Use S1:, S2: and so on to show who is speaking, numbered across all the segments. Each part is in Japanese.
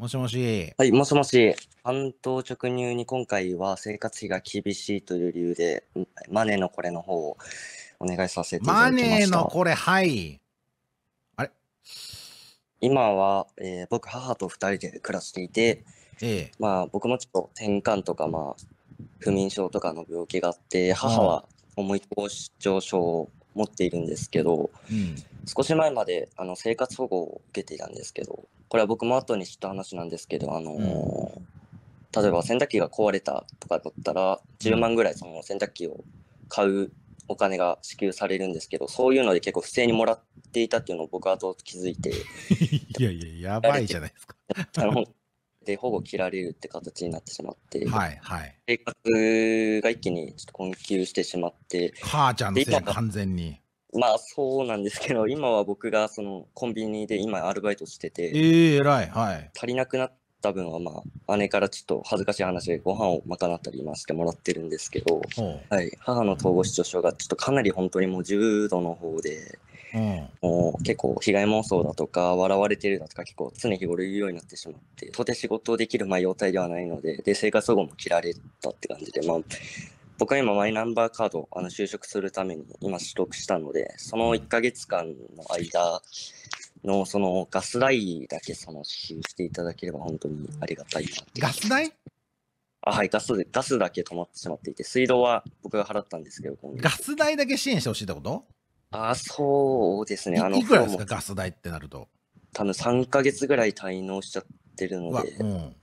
S1: もしもし。
S2: はい、もしもし。半島直入に今回は生活費が厳しいという理由で、マネーのこれの方をお願いさせていただきまネーの
S1: これ、はい。あれ
S2: 今は、えー僕、母と二人で暮らしていて、ええ。まあ、僕もちょっと転換とか、まあ、不眠症とかの病気があって、母は重い高症症を持っているんですけど、うん。少し前まであの生活保護を受けていたんですけど、これは僕も後に知った話なんですけど、あのーうん、例えば洗濯機が壊れたとかだったら、10万ぐらいその洗濯機を買うお金が支給されるんですけど、そういうので結構不正にもらっていたっていうのを僕は後気づいて。
S1: いやいや、やばいじゃないですか。あ
S2: ので、保護切られるって形になってしまっ
S1: て、はいはい、
S2: 生活が一気にちょっと困窮してしまって。
S1: 母ちゃんのせい完全に。
S2: まあそうなんですけど、今は僕がそのコンビニで今アルバイトしてて、え
S1: え偉い。はい。
S2: 足りなくなった分はまあ姉からちょっと恥ずかしい話でご飯を賄ったり今してもらってるんですけど、はい、母の統合失調症がちょっとかなり本当にもう重度の方で、うん。もう結構被害妄想だとか笑われてるだとか結構常日頃言うようになってしまってとて仕事できるまあ容態ではないのでで生活保護も切られたって感じでまあ僕は今マイナンバーカードあの就職するために今取得したのでその1か月間の間のそのガス代だけその支給していただければ本当にありがたいなガス代あはいガスガスだけ止まってしまっていて水道は僕が払ったんですけど
S1: ガス代だけ支援してほしいってこと
S2: あそうですねあのいくらですかガス代ってなると多分3か月ぐらい滞納しちゃってるので、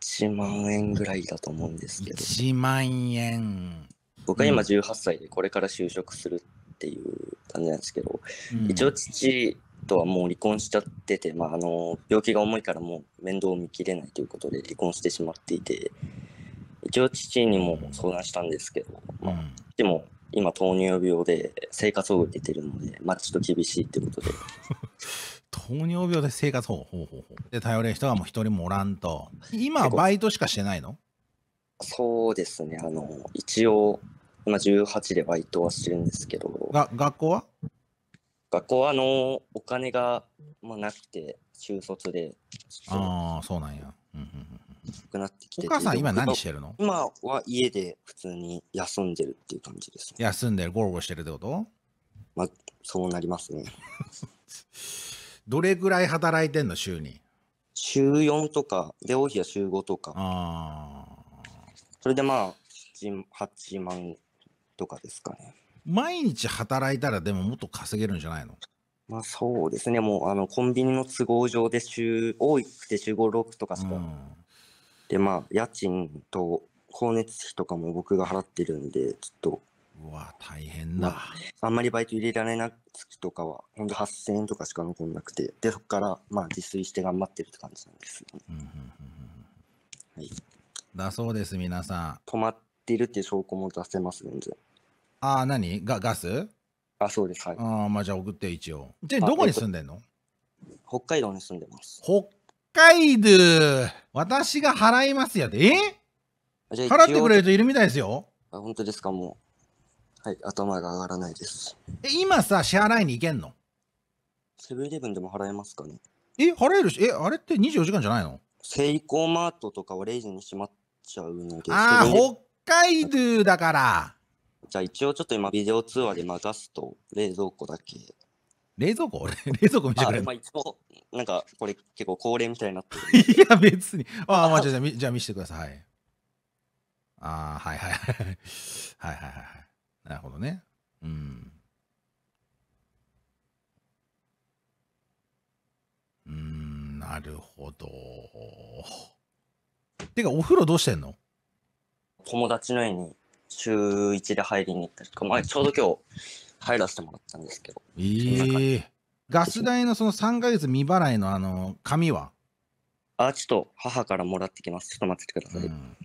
S2: 1万円ぐらいだと思うんですけど1万円
S1: 僕は今18歳
S2: でこれから就職するっていう感じなんですけど、うん、一応父とはもう離婚しちゃってて、まあ、あの病気が重いからもう面倒を見きれないということで離婚してしまっていて一応父にも相談したんですけど、まあ、でも今糖尿病で生活保護受けてるので、まあ、ちょっと厳しいってこと
S1: で 糖尿病で生活保護ほうほうで頼れる人がもう一人もおらんと今バイトしかしてないの
S2: そうですねあの一応今18でバイトはしてるんですけど。
S1: が学校は
S2: 学校はあのお金が、まあ、なくて中卒で。
S1: ああそうなんや。うんうんうん、なってきお母さん今何してるの
S2: 今は家で普通に休
S1: んでるっていう感じです、ね、休んでるゴロゴロしてるってことまあそうなりますね。どれぐらい働いてんの週に週4とかで
S2: 多い日は週5とか。ああ。それでまあ8万とかですかね。
S1: 毎日働いたらでももっと稼げるんじゃないの
S2: まあそうですね、もうあのコンビニの都合上で週、多くて週5、6とかしか、うん、で、まあ、家賃と光熱費とかも僕が払ってるんで、ちょっと、うわ、大変だ、まあ。あんまりバイト入れられない月とかは、ほんと8000円とかしか残んなくて、で、そこから、まあ、自炊して頑張ってるって感じなんですね、
S1: はい。だそうです、皆さん。止まってるっていう証拠も出せます、全然。ああ、何がガスあ、そうです。はい。ああ、まあじゃあ送って一応。じゃどこに住んでんの北海道に住んでます。北海道私が払いますやで。えじゃ払ってくれる人いるみたいですよ。あ、本当です
S2: か、もう。はい、頭が上がらないです。
S1: え、今さ、支払いに行けんのセブンイレブンでも払えますかね。え、払えるし、え、あれって24時間じゃないのセイ
S2: コーマートとかは0時に閉まっちゃうので。ああ、セ
S1: 北海道だから。
S2: じゃあ一応ちょっと今ビデオ通話で流すと冷蔵庫だけ。
S1: 冷蔵庫 冷蔵庫見せてくれあ、るまあ、
S2: 一応、なんかこれ結構恒例みたいになってる。いや、別
S1: に。ああ、まあ、じゃあじゃあ見せてください。はい。ああ、はいはいはい。はいはいはいはい。なるほどね。うん。うん、なるほど。てか、お風呂どうしてんの
S2: 友達の家に週1で入りに行ったりとか、まあ、ちょうど今日入らせてもらったんですけど。
S1: えー、ガス代のその3か月未払いのあの紙はあ、ちょっと母
S2: からもらってきます。ちょっと待っててください。うん、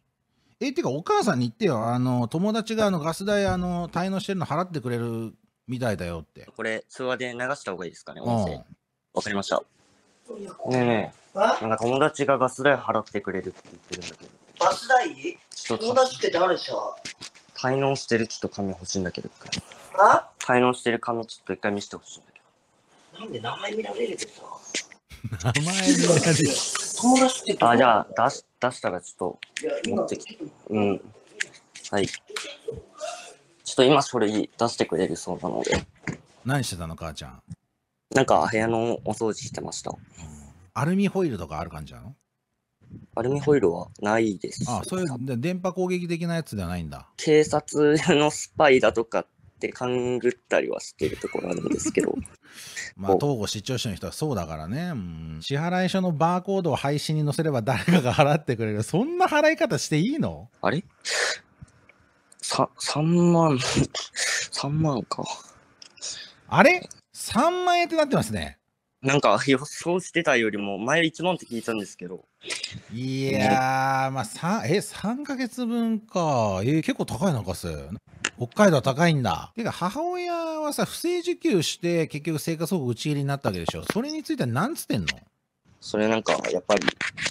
S1: え、てか、お母さんに言ってよ。あの、友達があのガス代、あの、滞納してるの払ってくれるみたいだよって。
S2: これ、通話で流した方がいいですかね、音声。わかりました。ねえねえ、なんか友達がガス代払ってくれるって言ってるんだけど。ガス代友達って誰滞納してるちょっと紙欲しいんだけど。あ滞納してる紙ちょっと一回見せてほしいんだけ
S3: ど。なんで名前見られるでしょ名前見られる。友達ってあ、じゃ
S2: あ出し出したらちょっと持ってきて。うん。はい。ちょっと今それ出してくれるそうなので。
S1: 何してたの母ちゃん。
S2: なんか部屋のお掃除してました。
S1: アルミホイルとかある感じなの
S2: アルミホイルはないです。あそ
S1: ういう電波攻撃的なやつではないんだ。警察
S2: のスパイだとかって勘ぐったりはしてるところあるんですけど。
S1: まあ、東郷市長市の人はそうだからね、うん、支払い書のバーコードを配信に載せれば誰かが払ってくれる。そんな払い方していいのあれさ、3万、3万か。あれ ?3 万円ってなってますね。
S2: なんか予想してたよりも前1万って聞いたんですけど。
S1: いやー、まあ3、え、3ヶ月分か。えー、結構高いのかす。北海道高いんだ。てか、母親はさ、不正受給して、結局生活保護打ち切りになったわけでしょ。それについては何つってんのそれなんか、やっぱり、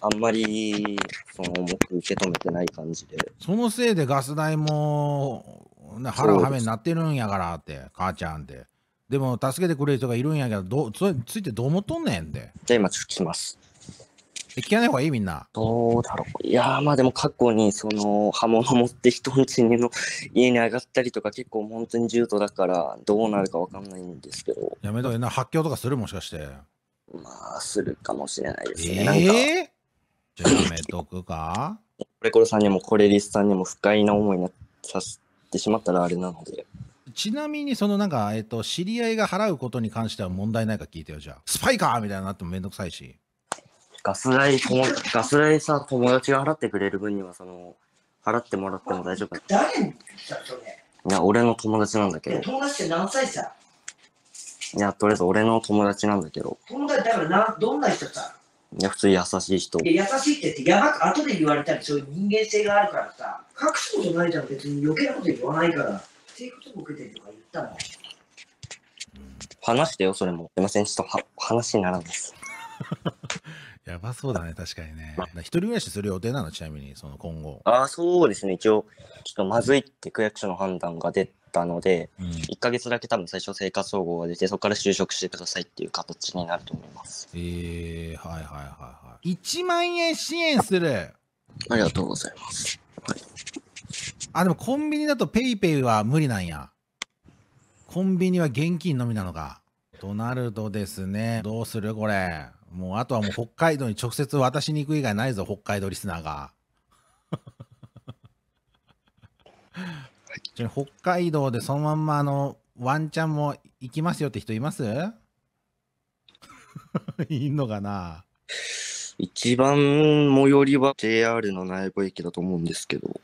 S1: あんまり、
S2: その、重く受け止めてない感じで。
S1: そのせいでガス代も、腹はめになってるんやからって、母ちゃんって。でも助けてくれる人がいるんやけどどそついてどう思っとんねんで
S2: じゃあ今聞きます
S1: 聞かない方がいいみんな
S2: どうだろういやーまあでも過去にその刃物持って人んちの家に上がったりとか結構本当に重度だからどうなるかわかんないんですけど
S1: やめとけな発狂とかするもしかして
S2: まあするかもしれないですねえー、じゃあやめとくかこれこれさんにもこれリスさんにも不快な思いなさせてしまったらあれなので
S1: ちなみにそのなんか、えっと、知り合いが払うことに関しては問題ないか聞いてよ、じゃあ。スパイかみたいになってもめんどくさいし。
S2: ガス代、ガス代さ、友達が払ってくれる分には、その、払ってもらっても大丈夫。誰にいや、俺の友達なんだけど。友達って何歳さいや、とりあえず俺の友達なんだけど。友達だからな、どんな人さいや、普通優しい人。いや優しいって言って、やばく後で言われたり、そういう人間性があるからさ、隠すことないじゃん、別に余計なこと言わないから。生活保護けてとか言ったの話してよ、それも。すいま
S1: せん、ちょっとは話にならんです。やばそうだね、確かにね。一人暮らしする予定なの、ちなみに、その今後。
S2: ああ、そうですね、一応、ちょっとまずいって区役所の判断が出たので、うん、1か月だけ多分最初生活保護が出て、そこから就職してくださいっ
S1: ていう形になると思います。ええー、はいはいはいはい。1万円支援するありがとうございます。はいあ、でもコンビニだとペイペイは無理なんや。コンビニは現金のみなのか。となるとですね、どうするこれ。もうあとはもう北海道に直接渡しに行く以外ないぞ、北海道リスナーが。北海道でそのまんまあのワンちゃんも行きますよって人います いいのかな
S2: 一番最寄
S1: りは JR の内部駅だと思うんですけど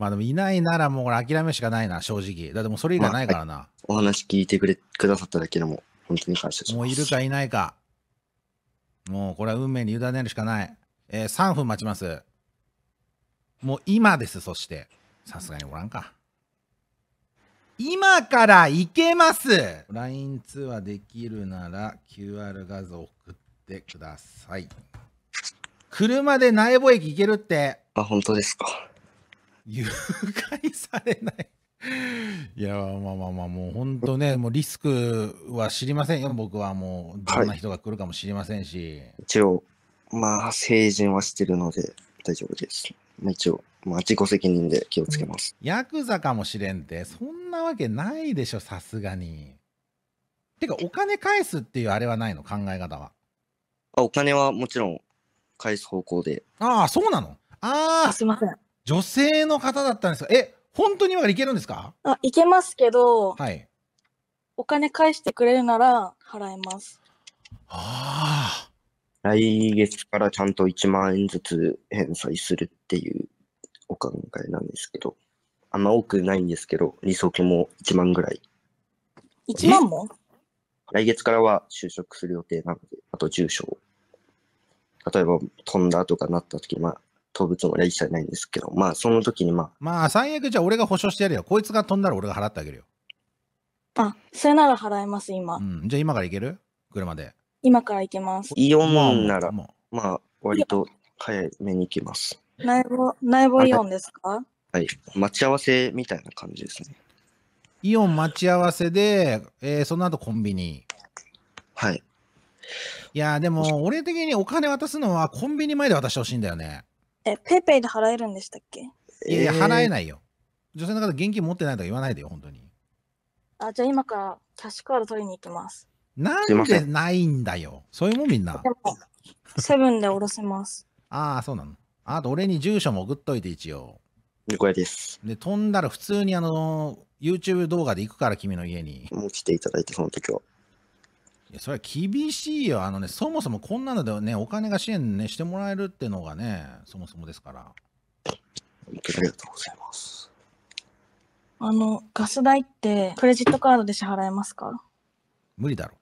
S1: まあでもいないならもう諦めるしかないな、正直。だってもうそれ以外ないからな。まあはい、お話聞いてくれくださっただけでも、本当に感謝します。もういるかいないか。もうこれは運命に委ねるしかない。えー、3分待ちます。もう今です、そして。さすがにおらんか。今から行けます !LINE アーできるなら QR 画像送ってください。車で苗穂駅行けるって。あ、本当ですか。誘拐されないいやまあまあまあもう本当ねもうリスクは知りませんよ僕はもうどんな人が来るかもしれませんし、はい、
S2: 一応まあ成人はしてるので大丈夫です、まあ、一応まあ自己責任で気をつけます、
S1: ヤクザかもしれんってそんなわけないでしょさすがにてかお金返すっていうあれはないの考え方は
S2: あお金はもちろん返す方向で
S1: ああそうなのああすいません女性の方だったんですかえ、本当にはいけるんですか
S3: あ、いけますけど、はい。お金返してくれるなら払えます。
S2: ああ。来月からちゃんと1万円ずつ返済するっていうお考えなんですけど、あんま多くないんですけど、利息も1万ぐらい。1万も来月からは就職する予定なので、あと住所を。例えば飛んだとかなった時、まあ、飛ぶつもりは一切ないんですけど、まあ、その時にまあ。
S1: まあ、最悪じゃあ俺が保証してやるよ。こいつが飛んだら俺が払ってあげるよ。
S3: あ、それなら払えます、今。う
S1: ん。じゃあ今から行ける車で。
S3: 今から行けます。イオンな
S1: ら、もまあ、割と早めに行きます。
S3: 内部、内部イオンですか
S2: はい。待ち合わせみたいな感じ
S1: ですね。イオン待ち合わせで、えーその後コンビニ。はい。いやでも、俺的にお金渡すのはコンビニ前で渡してほしいんだよね。
S3: え、ペイペイで払えるんでしたっけ
S1: いや払えないよ。女性の方、現金持ってないとか言わないでよ、本当に。
S3: あ、じゃあ今からキャッシュカード取りに行きます。
S1: なんでないんだよ。そういうもんみんな
S3: セブンで下ろせます。
S1: ああ、そうなの。あと、俺に住所も送っといて、一応。これです。で、飛んだら普通にあの、YouTube 動画で行くから、君の家に。もう来ていただいて、その時は。いや、それは厳しいよ。あのね、そもそもこんなのでね、お金が支援ね、してもらえるってのがね、そもそもですから。ありがとうございます。
S3: あの、ガス代ってクレジットカードで支払えますか
S1: 無理だろ。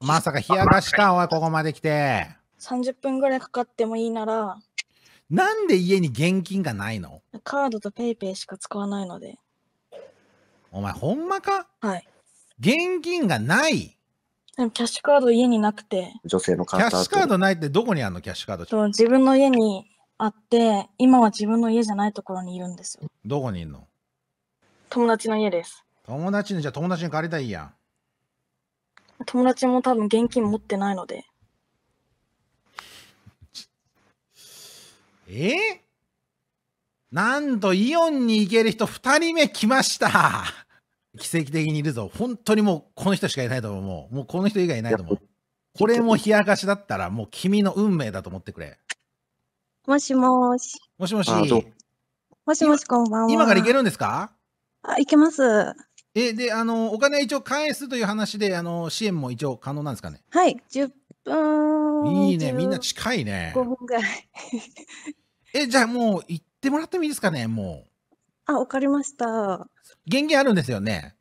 S1: まさか冷やかしか、おい、ここまで来て。
S3: 30分ぐらいかかってもいいなら。
S1: なんで家に現金がないの
S3: カードと PayPay しか使わないので。
S1: お前、ほんまかはい。現金がない
S3: でもキャッシュカード家になくて、
S1: 女性のキャッシュカードないってどこにあるのキャッシュカード
S3: と自分の家にあって、今は自分の家じゃないところにいるんですよ。どこにいんの友達の家です。
S1: 友達にじゃあ友達に借りたらいいやん。
S3: 友達も多分現金持ってないので、
S1: えなんとイオンに行ける人2人目来ました奇跡的にいるぞ。本当にもうこの人しかいないと思う。もうもうこの人以外いないと思う。これも冷やかしだったらもう君の運命だと思ってくれ。もしもし。もしもし。もしもしこんばんは。今からいけるんですかあ、行けます。え、で、あの、お金は一応返すという話で、あの、支援も一応可能なんですかねはい、10分。いいね、みんな近いね。5分ぐらい。え、じゃあもう行ってもらってもいいですかね、もう。あ、わかりました。現金あるんですよね。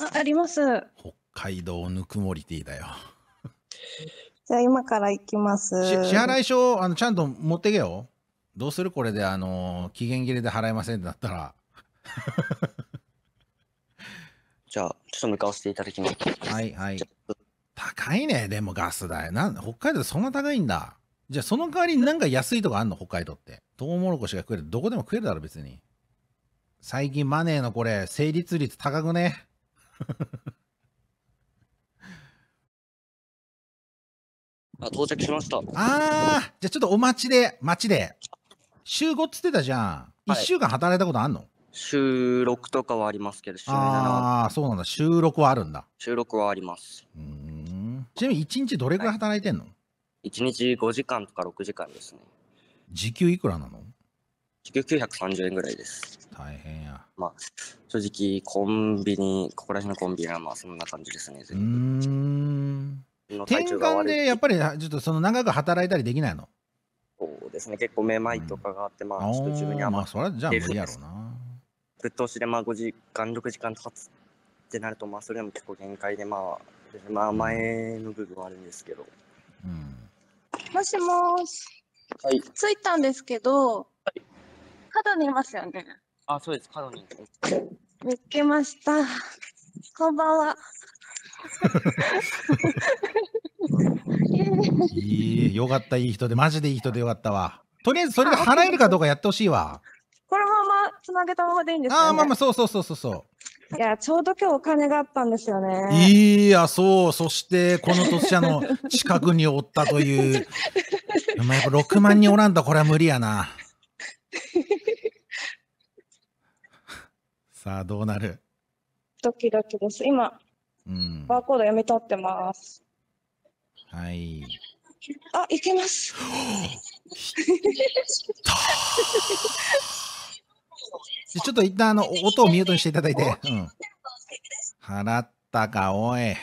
S1: あ、あります。北海道ぬくもりティーだよ。じゃあ今から行きます。支払書あのちゃんと持ってけよ。どうするこれであの期限切れで払えませんってなったら。
S2: じゃあちょっと向かわせていただきます。
S1: はいはい。高いねでもガス代なん北海道そんな高いんだ。じゃあその代わりになんか安いとこあんの北海道って。トウモロコシが食えるどこでも食えるだろ別に。最近マネーのこれ、成立率高くね
S2: あ、到着しました。あ
S1: あ、じゃあちょっとお待ちで、待ちで。週5っつってたじゃん。はい、1週間働いたことあんの
S2: 収録とかはありますけど、週7あ
S1: あ、そうなんだ。収録はあるんだ。
S2: 収録はあります。う
S1: ん。ちなみに1日どれくらい働いてんの、は
S2: い、?1 日5時間とか6時間ですね。
S1: 時給いくらなの
S2: 結局930円ぐらいです。大変や。まあ、正直、コンビニ、ここら辺のコンビニはまあそんな感じですね、
S1: 全部。うん
S2: 転換で
S1: やっぱりちょっとその長く働いたりできないの
S2: そうですね、結構めまいとかがあって、うん、まあ、ちょっと自分にまあ、それはじゃあ無理やろうな。ぶっ通しでまあ5時間、6時間経つってなると、まあ、それでも結構限界で、まあ、まあ、前の部分はあるんですけど。うん、
S3: もしもし、はい、着いたんですけど、角にいますよね。
S2: あ、そうです、角に。
S3: 見つけました。こんばんは。
S1: いい、よかった、いい人で、マジでいい人でよかったわ。とりあえず、それが払えるかどうかやってほしいわ。
S3: このまま、つなげたままでいいんですか、ね、あ、まあま
S1: あ、そうそうそうそうそ
S3: う。いや、ちょうど今日お金があったんですよね。
S1: いや、そう、そして、この突者の近くにおったという。まあ、やっぱ6万人おらんと、これは無理やな。さあどうなる
S3: ドキドキです。今、うん、バーコード読み取ってま
S1: す。はい。あ、いけます。ちょっと一旦あの音をミュートにしていただいて。うん、払ったか、おい。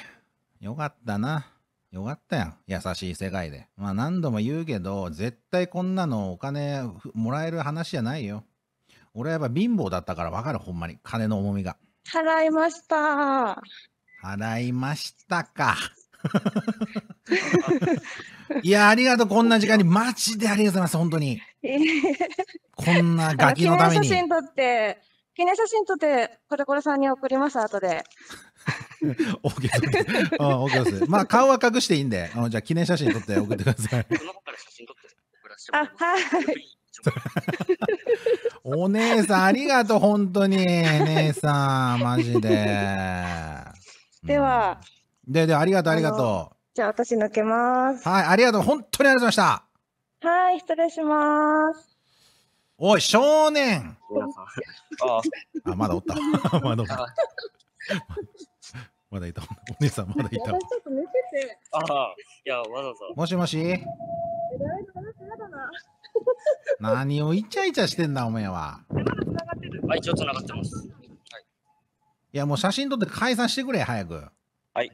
S1: よかったな。よかったやん。優しい世界で。まあ何度も言うけど、絶対こんなのお金もらえる話じゃないよ。俺はやっぱ貧乏だったからわかる、ほんまに。金の重みが。払いました。払いましたか。いや、ありがとう。こんな時間に。マジでありがとうございます。本当に。こんなガキのために。記念写真
S3: 撮って、記念写真撮って、コロコロさんに送ります、後で。
S1: OK です。OK です。まあ、顔は隠していいんで、あの、じゃ、記念写真撮って送ってください。あ、はい。お姉さん、ありがとう、本当に。姉さん、マジで。では、うん、で、で、ありがとう、ありがとう。
S3: じゃあ、私抜けま
S1: す。はい、ありがとう。本当にありがとうございま
S3: した。はい、失礼します。
S1: おい、少年。あ、まだおった。まだおった。まだいた。お姉さん、まだいた。
S2: ああ、いや、わざわざ。
S1: もしもし。何をイチャイチャしてんだ、おめえは。
S2: はい、一応繋がってます。はい。
S1: いや、もう写真撮って解散してくれ、早く。はい。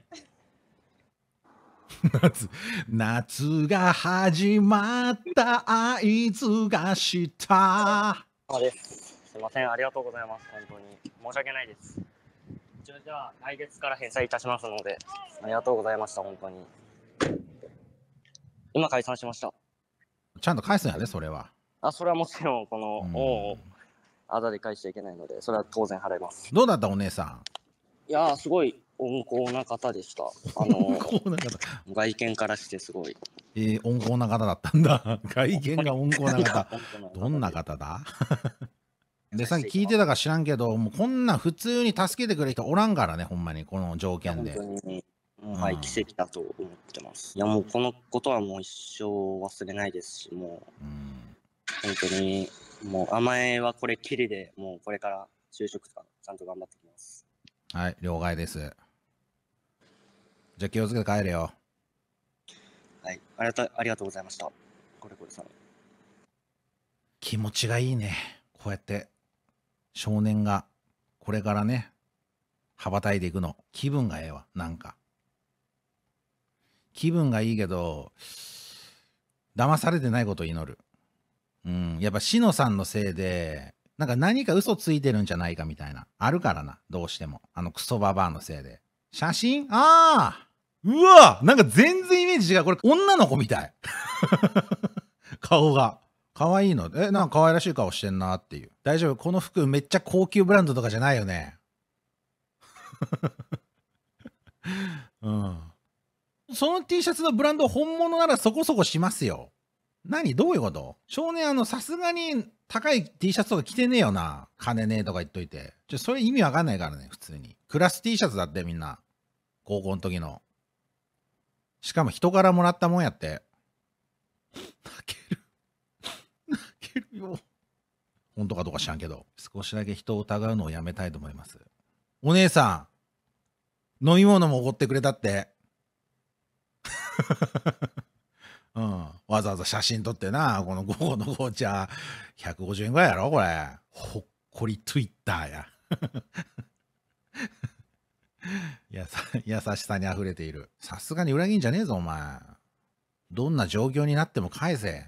S1: 夏夏が始まったあいつがした
S2: です。すいません、ありがとうございます。本当に申し訳ないです。一応じゃあ来月から返済いたしますので、ありがとうございました。本当に。今解散しました。
S1: ちゃんと返すんやね、それは。
S2: あ、それはもちろん、この、おをあだで返しちゃいけないので、それは当然
S1: 払います。どうだったお姉さん
S2: いやすごい温厚な方でした。
S1: あのー、
S2: 外見からしてすごい。
S1: えー、温厚な方だったんだ。外見が温厚な方。どんな方だ で、さっき聞いてたか知らんけど、もうこんな普通に助けてくれる人おらんからね、ほんまに、この条件で。
S2: はい、奇跡だと思ってます。いや、もうこのことはもう一生忘れないですし、もう、本当に、もう甘えはこれきりで、もうこれから就職とかちゃんと頑張ってきます。
S1: はい、了解です。じゃあ気をつけて帰れよ。
S2: はい、ありがとありがとうございました。これこれさん。
S1: 気持ちがいいね。こうやって少年がこれからね、羽ばたいていくの。気分がええわ、なんか。気分がいいけど、騙されてないことを祈る。うん、やっぱ、しのさんのせいで、なんか何か嘘ついてるんじゃないかみたいな。あるからな、どうしても。あのクソババアのせいで。写真ああうわなんか全然イメージ違う。これ女の子みたい。顔が。可愛いの。え、なんか可愛らしい顔してんなっていう。大丈夫この服めっちゃ高級ブランドとかじゃないよね。うん。その T シャツのブランド本物ならそこそこしますよ。何どういうこと少年、あの、さすがに高い T シャツとか着てねえよな。金ねえとか言っといて。ちょ、それ意味わかんないからね、普通に。クラス T シャツだってみんな。高校の時の。しかも人からもらったもんやって。泣ける。泣けるよ。本当かどうか知らんけど。少しだけ人を疑うのをやめたいと思います。お姉さん、飲み物もおごってくれたって。うん、わざわざ写真撮ってな、この午後の紅茶、150円ぐらいやろ、これ。ほっこりツイッターや。やさ優しさに溢れている。さすがに裏切んじゃねえぞ、お前。どんな状況になっても返せ。